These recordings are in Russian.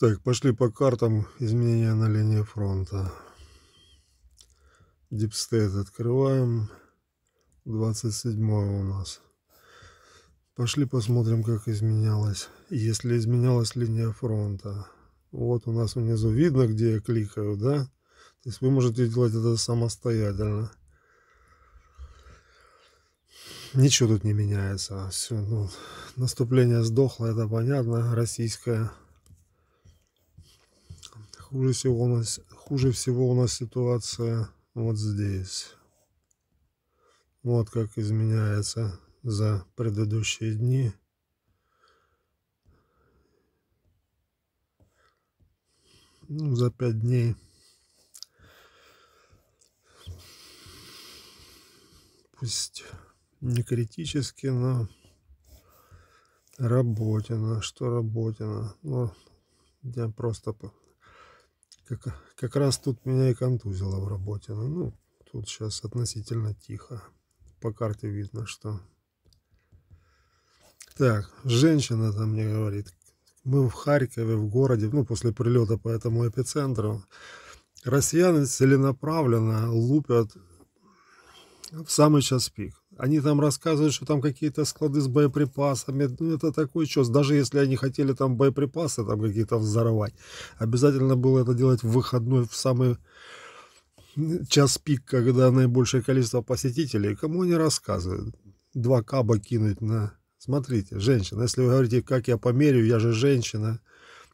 Так, пошли по картам изменения на линии фронта. Дипстейт открываем. 27 у нас. Пошли посмотрим, как изменялось. Если изменялась линия фронта. Вот у нас внизу видно, где я кликаю, да? То есть вы можете делать это самостоятельно. Ничего тут не меняется. Все, ну, наступление сдохло, это понятно, российское. Хуже всего у нас, хуже всего у нас ситуация вот здесь. Вот как изменяется за предыдущие дни. Ну, за пять дней. Пусть не критически, но работина, что работина. Ну, я просто как, как раз тут меня и контузило в работе. Ну, ну тут сейчас относительно тихо. По карте видно, что... Так, женщина там мне говорит. Мы в Харькове, в городе, ну, после прилета по этому эпицентру. Россияне целенаправленно лупят в самый час пик. Они там рассказывают, что там какие-то склады с боеприпасами. Ну, это такой чёс. Даже если они хотели там боеприпасы там какие-то взорвать, обязательно было это делать в выходной, в самый час пик, когда наибольшее количество посетителей. Кому они рассказывают? Два каба кинуть на... Смотрите, женщина. Если вы говорите, как я померю, я же женщина.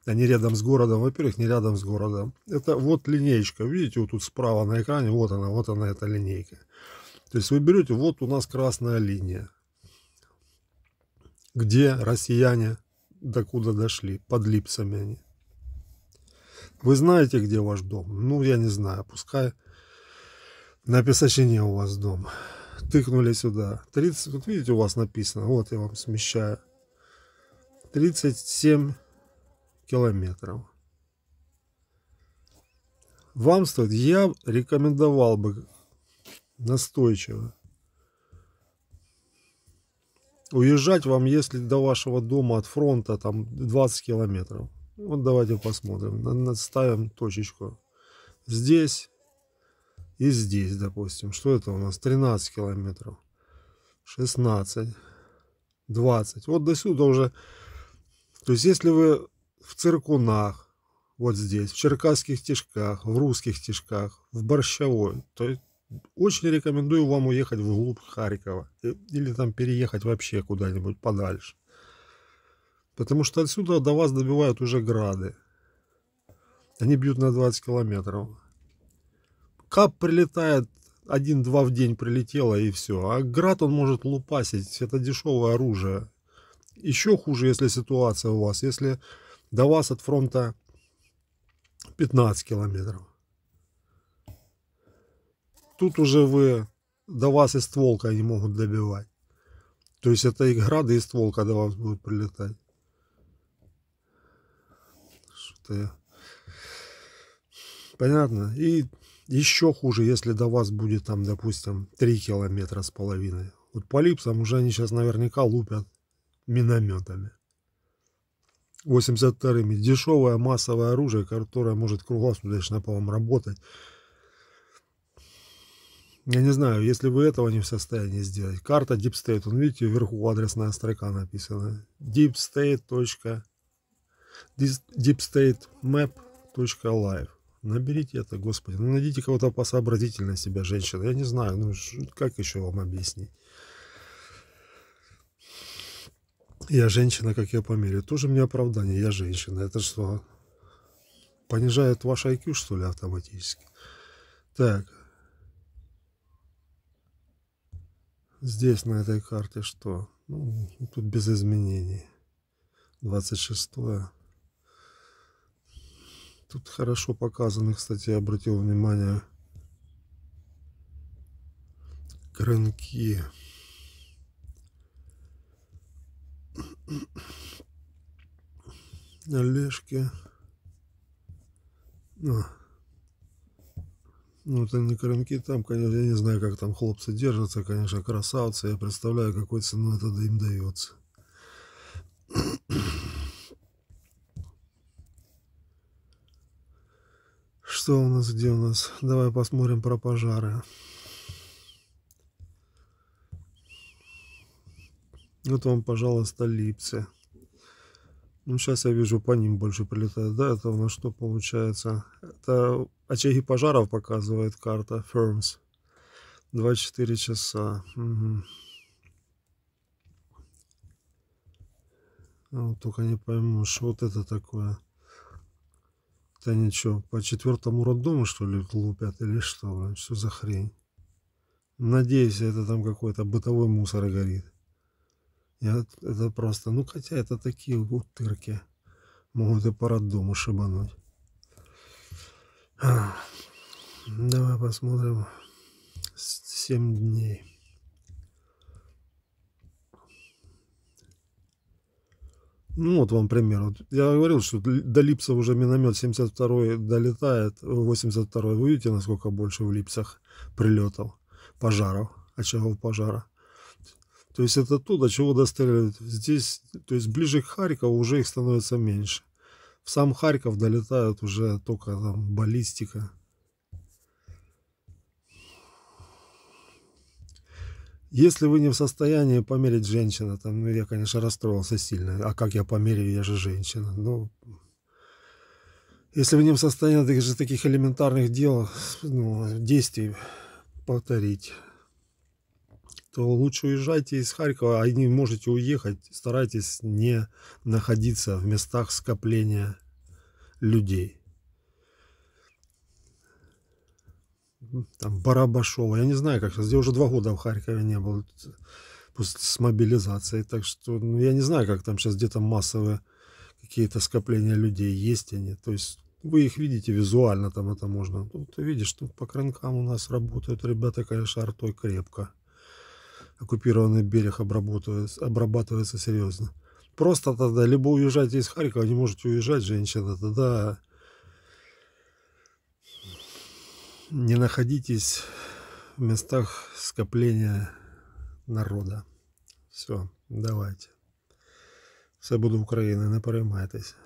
Они рядом с городом. Во-первых, не рядом с городом. Это вот линеечка. Видите, вот тут справа на экране, вот она, вот она, эта линейка. То есть вы берете, вот у нас красная линия. Где россияне докуда дошли? Под липсами они. Вы знаете, где ваш дом? Ну, я не знаю, пускай на Песочине у вас дом. Тыкнули сюда. 30, вот видите, у вас написано, вот я вам смещаю. 37 километров. Вам стоит, я рекомендовал бы настойчиво. Уезжать вам, если до вашего дома от фронта там 20 километров. Вот давайте посмотрим. Ставим точечку. Здесь и здесь, допустим. Что это у нас? 13 километров. 16. 20. Вот до сюда уже. То есть, если вы в циркунах, вот здесь, в черкасских тишках, в русских тишках, в борщевой, то очень рекомендую вам уехать вглубь Харькова э, или там переехать вообще куда-нибудь подальше. Потому что отсюда до вас добивают уже грады. Они бьют на 20 километров. Кап прилетает, один-два в день прилетело и все. А град он может лупасить, это дешевое оружие. Еще хуже, если ситуация у вас, если до вас от фронта 15 километров тут уже вы, до вас и стволка они могут добивать. То есть это и грады, и стволка до вас будут прилетать. Что-то я... Понятно? И еще хуже, если до вас будет там, допустим, 3 километра с половиной. Вот по липсам уже они сейчас наверняка лупят минометами. 82-ми. Дешевое массовое оружие, которое может круглосуточно по вам работать. Я не знаю, если вы этого не в состоянии сделать. Карта Deep State, он, видите, вверху адресная строка написана. deepstate.deepstatemap.live Наберите это, господи. Ну, найдите кого-то посообразительной себя, женщина. Я не знаю, ну, как еще вам объяснить? Я женщина, как я по Тоже мне оправдание, я женщина. Это что, понижает ваш IQ, что ли, автоматически? Так, здесь на этой карте что? Ну, тут без изменений. 26 -е. Тут хорошо показаны, кстати, я обратил внимание, крынки. Олежки. Ну, ну, это не коронки там, конечно, я не знаю, как там хлопцы держатся, конечно, красавцы. Я представляю, какой ценой это им дается. Что у нас, где у нас? Давай посмотрим про пожары. Вот вам, пожалуйста, липцы. Ну, сейчас я вижу, по ним больше прилетает. Да, это у нас что получается? Это очаги пожаров показывает карта Firms. 24 часа. Угу. Ну, только не пойму, что вот это такое. Это ничего, по четвертому роддому, что ли, глупят или что? Что за хрень? Надеюсь, это там какой-то бытовой мусор горит. Я это просто, ну хотя это такие утырки. Могут и парад дому шибануть. Давай посмотрим. семь дней. Ну, вот вам пример. Вот я говорил, что до Липса уже миномет 72-й долетает, 82-й. Вы видите, насколько больше в Липсах прилетов, пожаров, очагов пожара. То есть это то, до чего достреливают. Здесь, то есть ближе к Харькову уже их становится меньше. В сам Харьков долетают уже только там баллистика. Если вы не в состоянии померить женщина, там, ну, я, конечно, расстроился сильно. А как я померяю, я же женщина. Ну, если вы не в состоянии даже таких элементарных дел, ну, действий повторить то лучше уезжайте из Харькова, а не можете уехать, старайтесь не находиться в местах скопления людей. Там Барабашова, я не знаю, как сейчас, я уже два года в Харькове не был с мобилизацией, так что ну, я не знаю, как там сейчас где-то массовые какие-то скопления людей есть они, то есть вы их видите визуально, там это можно. Ну, ты видишь, тут по кранкам у нас работают ребята, конечно, артой крепко оккупированный берег обрабатывается, обрабатывается серьезно. Просто тогда либо уезжайте из Харькова, не можете уезжать, женщина, тогда не находитесь в местах скопления народа. Все, давайте. Все буду в Украине, не переймайтеся.